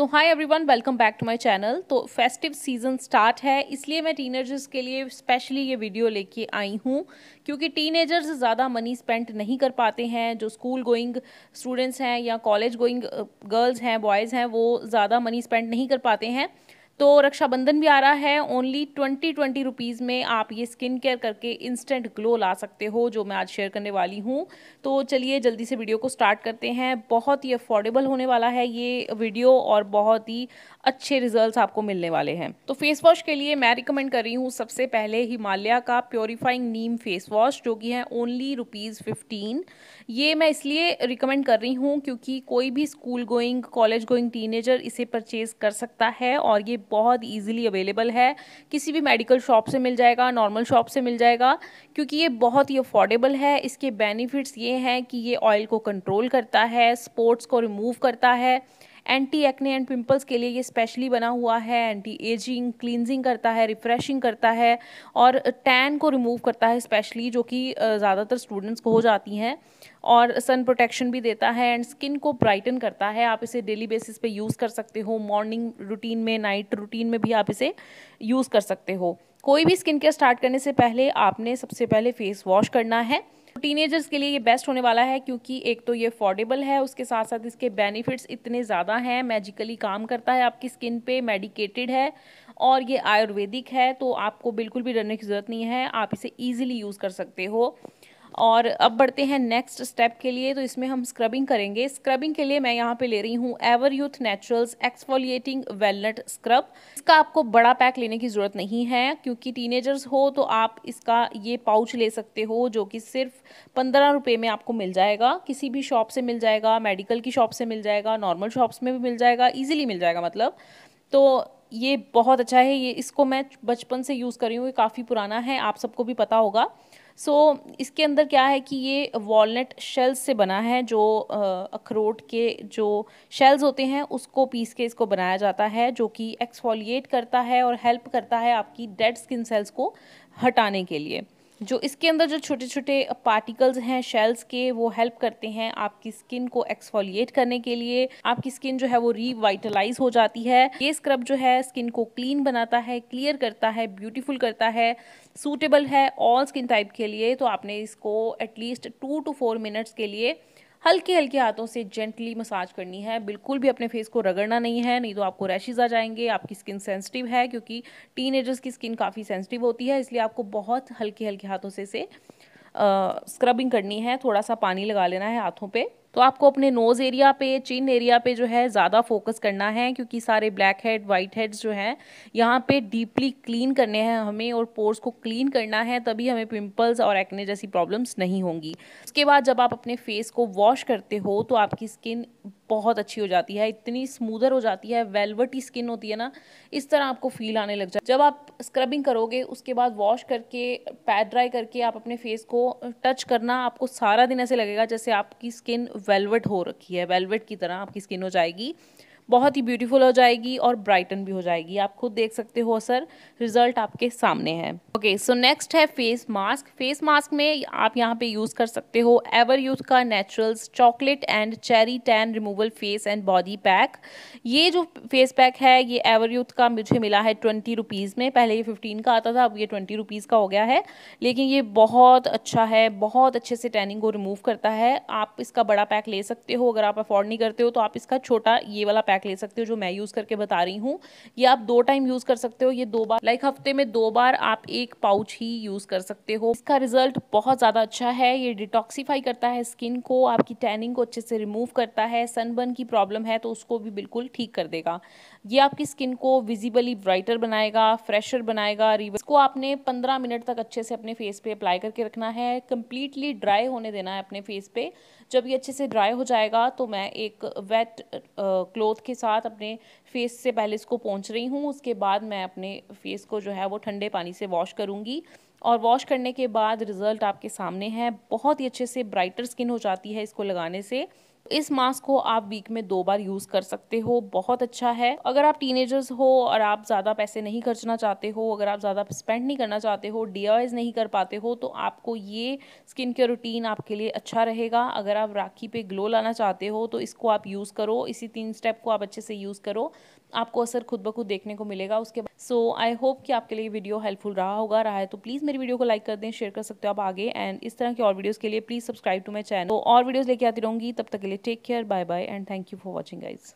so hi everyone welcome back to my channel तो festive season start है इसलिए मैं टीनेजर्स के लिए स्पेशली ये वीडियो लेके आई हूँ क्योंकि टीनेजर्स ज़्यादा मनी स्पेंड नहीं कर पाते हैं जो स्कूल गोइंग स्टूडेंट्स हैं या कॉलेज गोइंग गर्ल्स हैं बॉयज़ हैं वो ज़्यादा मनी स्पेंड नहीं कर पाते हैं तो रक्षाबंधन भी आ रहा है ओनली ट्वेंटी ट्वेंटी रुपीज़ में आप ये स्किन केयर करके इंस्टेंट ग्लो ला सकते हो जो मैं आज शेयर करने वाली हूँ तो चलिए जल्दी से वीडियो को स्टार्ट करते हैं बहुत ही अफोर्डेबल होने वाला है ये वीडियो और बहुत ही अच्छे रिजल्ट आपको मिलने वाले हैं तो फेस वॉश के लिए मैं रिकमेंड कर रही हूँ सबसे पहले हिमालय का प्योरीफाइंग नीम फेस वॉश जो कि है ओनली रुपीज़ फिफ्टीन ये मैं इसलिए रिकमेंड कर रही हूँ क्योंकि कोई भी school going college going teenager इसे परचेज़ कर सकता है और ये बहुत ईजिली अवेलेबल है किसी भी मेडिकल शॉप से मिल जाएगा नॉर्मल शॉप से मिल जाएगा क्योंकि ये बहुत ही अफोर्डेबल है इसके बेनिफिट्स ये हैं कि ये ऑयल को कंट्रोल करता है स्पोर्ट्स को रिमूव करता है एंटी एक्ने एंड पिंपल्स के लिए ये स्पेशली बना हुआ है एंटी एजिंग क्लींजिंग करता है रिफ्रेशिंग करता है और टैन को रिमूव करता है स्पेशली जो कि ज़्यादातर स्टूडेंट्स को हो जाती हैं और सन प्रोटेक्शन भी देता है एंड स्किन को ब्राइटन करता है आप इसे डेली बेसिस पे यूज़ कर सकते हो मॉर्निंग रूटीन में नाइट रूटीन में भी आप इसे यूज़ कर सकते हो कोई भी स्किन केयर स्टार्ट करने से पहले आपने सबसे पहले फेस वॉश करना है टीनेजर्स के लिए ये बेस्ट होने वाला है क्योंकि एक तो ये अफोर्डेबल है उसके साथ साथ इसके बेनिफिट्स इतने ज़्यादा हैं मैजिकली काम करता है आपकी स्किन पे मेडिकेटेड है और ये आयुर्वेदिक है तो आपको बिल्कुल भी डरने की ज़रूरत नहीं है आप इसे ईजिली यूज़ कर सकते हो और अब बढ़ते हैं नेक्स्ट स्टेप के लिए तो इसमें हम स्क्रबिंग करेंगे स्क्रबिंग के लिए मैं यहाँ पे ले रही हूँ Ever Youth Naturals exfoliating walnut scrub इसका आपको बड़ा पैक लेने की ज़रूरत नहीं है क्योंकि टीनेजर्स हो तो आप इसका ये पाउच ले सकते हो जो कि सिर्फ पंद्रह रुपये में आपको मिल जाएगा किसी भी शॉप से मिल जाएगा मेडिकल की शॉप से मिल जाएगा नॉर्मल शॉप्स में भी मिल जाएगा ईजिली मिल जाएगा मतलब तो ये बहुत अच्छा है ये इसको मैं बचपन से यूज़ कर रही हूँ ये काफ़ी पुराना है आप सबको भी पता होगा सो so, इसके अंदर क्या है कि ये वॉलनट शेल्स से बना है जो अखरोट के जो शेल्स होते हैं उसको पीस के इसको बनाया जाता है जो कि एक्सफोलिएट करता है और हेल्प करता है आपकी डेड स्किन सेल्स को हटाने के लिए जो इसके अंदर जो छोटे छोटे पार्टिकल्स हैं शेल्स के वो हेल्प करते हैं आपकी स्किन को एक्सफोलिएट करने के लिए आपकी स्किन जो है वो रिवाइटलाइज हो जाती है ये स्क्रब जो है स्किन को क्लीन बनाता है क्लियर करता है ब्यूटीफुल करता है सूटेबल है ऑल स्किन टाइप के लिए तो आपने इसको at least two two four minutes के लिए हल्के हल्के हाथों से जेंटली मसाज करनी है बिल्कुल भी अपने फेस को रगड़ना नहीं है नहीं तो आपको रैशेज आ जाएंगे आपकी स्किन सेंसिटिव है क्योंकि टीन की स्किन काफ़ी सेंसिटिव होती है इसलिए आपको बहुत हल्के हल्के हाथों से से स्क्रबिंग करनी है थोड़ा सा पानी लगा लेना है हाथों पर तो आपको अपने नोज़ एरिया पे चिन एरिया पे जो है ज़्यादा फोकस करना है क्योंकि सारे ब्लैक हेड वाइट हेड्स जो हैं यहाँ पे डीपली क्लीन करने हैं हमें और पोर्स को क्लीन करना है तभी हमें पिंपल्स और एक्ने जैसी प्रॉब्लम्स नहीं होंगी उसके बाद जब आप अपने फेस को वॉश करते हो तो आपकी स्किन बहुत अच्छी हो जाती है इतनी स्मूदर हो जाती है वेलवटी स्किन होती है ना इस तरह आपको फील आने लग जाए जब आप स्क्रबिंग करोगे उसके बाद वॉश करके पैड ड्राई करके आप अपने फेस को टच करना आपको सारा दिन ऐसे लगेगा जैसे आपकी स्किन वेलवेट हो रखी है वेलवेट की तरह आपकी स्किन हो जाएगी बहुत ही ब्यूटीफुल हो जाएगी और ब्राइटन भी हो जाएगी आप खुद देख सकते हो सर रिजल्ट आपके सामने है ओके सो नेक्स्ट है फेस मास्क फेस मास्क में आप यहाँ पे यूज़ कर सकते हो एवर यूथ का Naturals chocolate and cherry tan removal face and body pack ये जो फेस पैक है ये एवर यूथ का मुझे मिला है ट्वेंटी रुपीज़ में पहले ये फिफ्टीन का आता था अब ये ट्वेंटी रुपीज़ का हो गया है लेकिन ये बहुत अच्छा है बहुत अच्छे से टैनिंग को रिमूव करता है आप इसका बड़ा पैक ले सकते हो अगर आप अफोर्ड नहीं करते हो तो आप इसका छोटा ये वाला पैक पैक ले सकते हो जो मैं यूज़ करके बता रही हूँ ये आप दो टाइम यूज़ कर सकते हो ये दो बार लाइक हफ्ते में दो बार आप एक पाउच ही यूज़ कर सकते हो इसका रिजल्ट बहुत ज़्यादा अच्छा है ये डिटॉक्सीफाई करता है स्किन को आपकी टैनिंग को अच्छे से रिमूव करता है सनबर्न की प्रॉब्लम है तो उसको भी बिल्कुल ठीक कर देगा ये आपकी स्किन को विजिबली ब्राइटर बनाएगा फ्रेशर बनाएगा रिवर्स को आपने पंद्रह मिनट तक अच्छे से अपने फेस पे अप्लाई करके रखना है कम्प्लीटली ड्राई होने देना है अपने फेस पे जब ये अच्छे से ड्राई हो जाएगा तो मैं एक वेट क्लोथ के साथ अपने फेस से पहले इसको पहुँच रही हूँ उसके बाद मैं अपने फेस को जो है वो ठंडे पानी से वॉश करूँगी और वॉश करने के बाद रिज़ल्ट आपके सामने है बहुत ही अच्छे से ब्राइटर स्किन हो जाती है इसको लगाने से इस मास्क को आप वीक में दो बार यूज कर सकते हो बहुत अच्छा है अगर आप टीनेजर्स हो और आप ज़्यादा पैसे नहीं खर्चना चाहते हो अगर आप ज़्यादा स्पेंड नहीं करना चाहते हो डीआईज नहीं कर पाते हो तो आपको ये स्किन केयर रूटीन आपके लिए अच्छा रहेगा अगर आप राखी पे ग्लो लाना चाहते हो तो इसको आप यूज़ करो इसी तीन स्टेप को आप अच्छे से यूज़ करो आपको असर खुद ब खुद देखने को मिलेगा उसके बाद सो आई होप कि आपके लिए वीडियो हेल्पफुल रहा होगा रहा है तो प्लीज़ मेरी वीडियो को लाइक कर दें शेयर कर सकते हो आप आगे एंड इस तरह की और वीडियोज़ के लिए please subscribe to my channel तो और वीडियोज़ लेके आती रहूँगी तब तक के लिए take care bye bye and thank you for watching guys